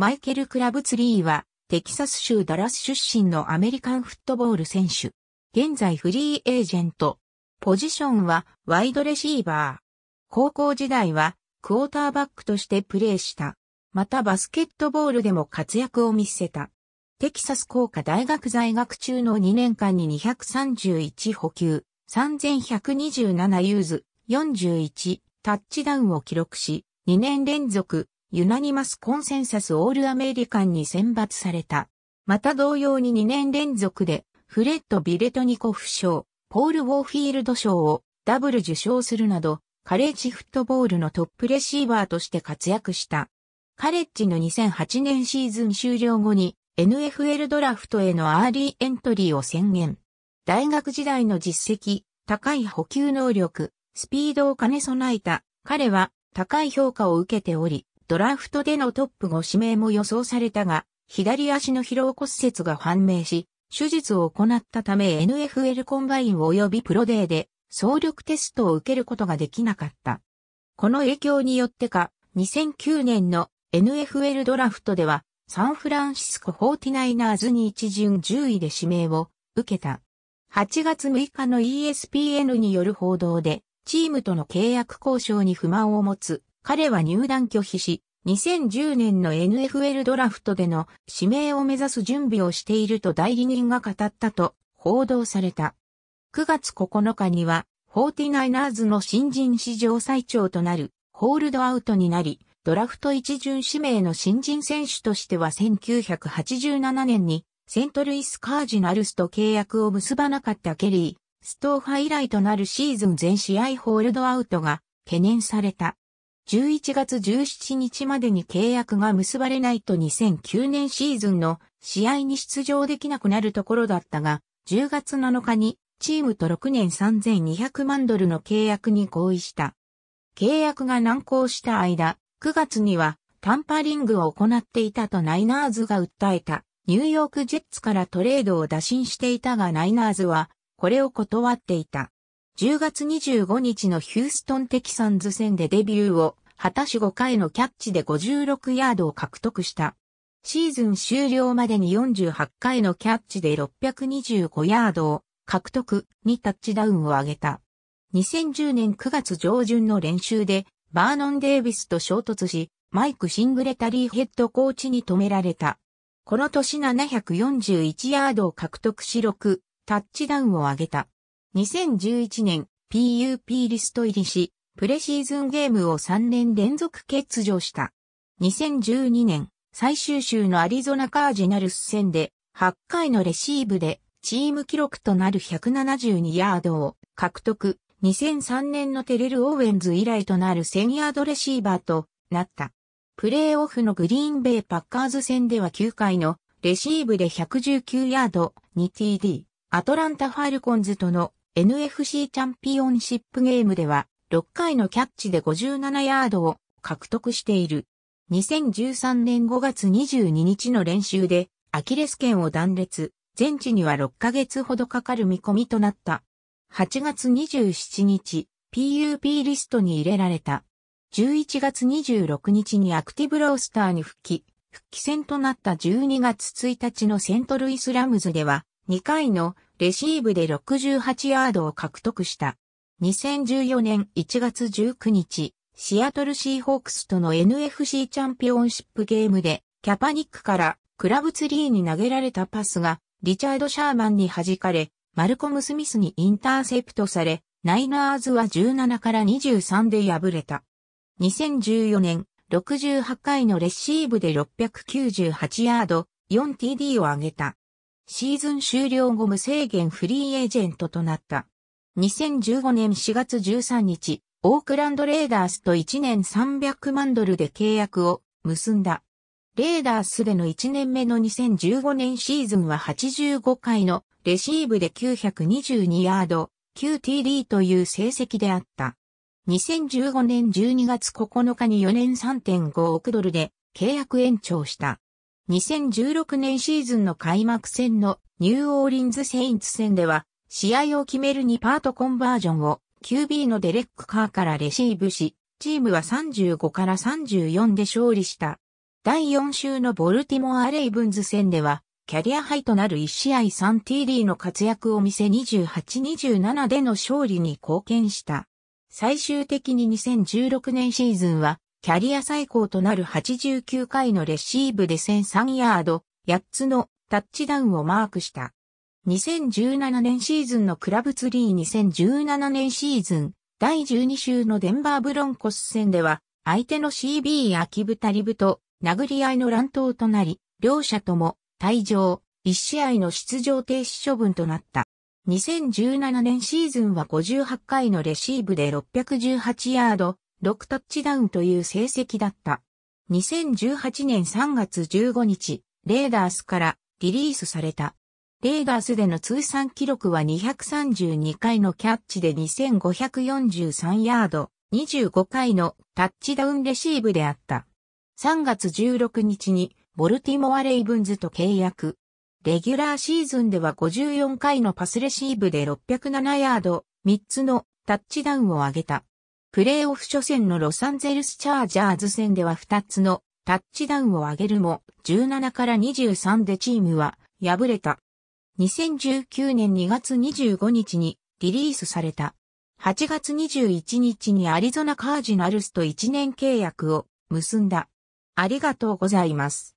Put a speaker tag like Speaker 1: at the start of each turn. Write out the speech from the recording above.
Speaker 1: マイケル・クラブツリーは、テキサス州ダラス出身のアメリカンフットボール選手。現在フリーエージェント。ポジションはワイドレシーバー。高校時代はクォーターバックとしてプレーした。またバスケットボールでも活躍を見せた。テキサス工科大学在学中の2年間に231補給、3127ユーズ、41タッチダウンを記録し、2年連続ユナニマスコンセンサスオールアメリカンに選抜された。また同様に2年連続で、フレッド・ビレトニコフ賞、ポール・ウォーフィールド賞をダブル受賞するなど、カレッジフットボールのトップレシーバーとして活躍した。カレッジの2008年シーズン終了後に NFL ドラフトへのアーリーエントリーを宣言。大学時代の実績、高い補給能力、スピードを兼ね備えた彼は高い評価を受けており、ドラフトでのトップ5指名も予想されたが、左足の疲労骨折が判明し、手術を行ったため NFL コンバイン及びプロデーで総力テストを受けることができなかった。この影響によってか、2009年の NFL ドラフトでは、サンフランシスコ 49ers に一巡10位で指名を受けた。8月6日の ESPN による報道で、チームとの契約交渉に不満を持つ、彼は入団拒否し、2010年の NFL ドラフトでの指名を目指す準備をしていると代理人が語ったと報道された。9月9日には、49ers の新人史上最長となるホールドアウトになり、ドラフト一巡指名の新人選手としては1987年にセントルイスカージナルスと契約を結ばなかったケリー、ストーファ以来となるシーズン全試合ホールドアウトが懸念された。11月17日までに契約が結ばれないと2009年シーズンの試合に出場できなくなるところだったが、10月7日にチームと6年3200万ドルの契約に合意した。契約が難航した間、9月にはタンパリングを行っていたとナイナーズが訴えたニューヨークジェッツからトレードを打診していたがナイナーズはこれを断っていた。10月25日のヒューストンテキサンズ戦でデビューを果たし5回のキャッチで56ヤードを獲得した。シーズン終了までに48回のキャッチで625ヤードを獲得にタッチダウンを上げた。2010年9月上旬の練習でバーノン・デイビスと衝突し、マイク・シングレタリーヘッドコーチに止められた。この年741ヤードを獲得し6タッチダウンを上げた。2011年 PUP リスト入りし、プレシーズンゲームを3年連続欠場した。2012年、最終週のアリゾナカージナルス戦で、8回のレシーブで、チーム記録となる172ヤードを獲得。2003年のテレル・オーウェンズ以来となる1000ヤードレシーバーとなった。プレーオフのグリーンベイパッカーズ戦では9回のレシーブで119ヤード 2TD アトランタ・ファルコンズとの NFC チャンピオンシップゲームでは6回のキャッチで57ヤードを獲得している。2013年5月22日の練習でアキレス腱を断裂、全治には6ヶ月ほどかかる見込みとなった。8月27日、PUP リストに入れられた。11月26日にアクティブロースターに復帰、復帰戦となった12月1日のセントルイスラムズでは、2回のレシーブで68ヤードを獲得した。2014年1月19日、シアトルシーホークスとの NFC チャンピオンシップゲームで、キャパニックからクラブツリーに投げられたパスが、リチャード・シャーマンに弾かれ、マルコム・スミスにインターセプトされ、ナイナーズは17から23で敗れた。2014年、68回のレシーブで698ヤード、4TD を上げた。シーズン終了後無制限フリーエージェントとなった。2015年4月13日、オークランドレーダースと1年300万ドルで契約を結んだ。レーダースでの1年目の2015年シーズンは85回のレシーブで922ヤード、q t d という成績であった。2015年12月9日に4年3.5億ドルで契約延長した。2016年シーズンの開幕戦のニューオーリンズ・セインツ戦では、試合を決める2パートコンバージョンを QB のデレック・カーからレシーブし、チームは35から34で勝利した。第4週のボルティモア・レイブンズ戦では、キャリアハイとなる1試合 3TD の活躍を見せ28-27での勝利に貢献した。最終的に2016年シーズンはキャリア最高となる89回のレシーブで1003ヤード、8つのタッチダウンをマークした。2017年シーズンのクラブツリー2017年シーズン第12週のデンバーブロンコス戦では相手の CB 秋タリブと殴り合いの乱闘となり、両者とも退場、1試合の出場停止処分となった。2017年シーズンは58回のレシーブで618ヤード、6タッチダウンという成績だった。2018年3月15日、レーダースからリリースされた。レーダースでの通算記録は232回のキャッチで2543ヤード、25回のタッチダウンレシーブであった。3月16日にボルティモア・レイブンズと契約。レギュラーシーズンでは54回のパスレシーブで607ヤード、3つのタッチダウンを挙げた。プレーオフ初戦のロサンゼルスチャージャーズ戦では2つのタッチダウンを上げるも、17から23でチームは敗れた。2019年2月25日にリリースされた。8月21日にアリゾナカージナルスと1年契約を結んだ。ありがとうございます。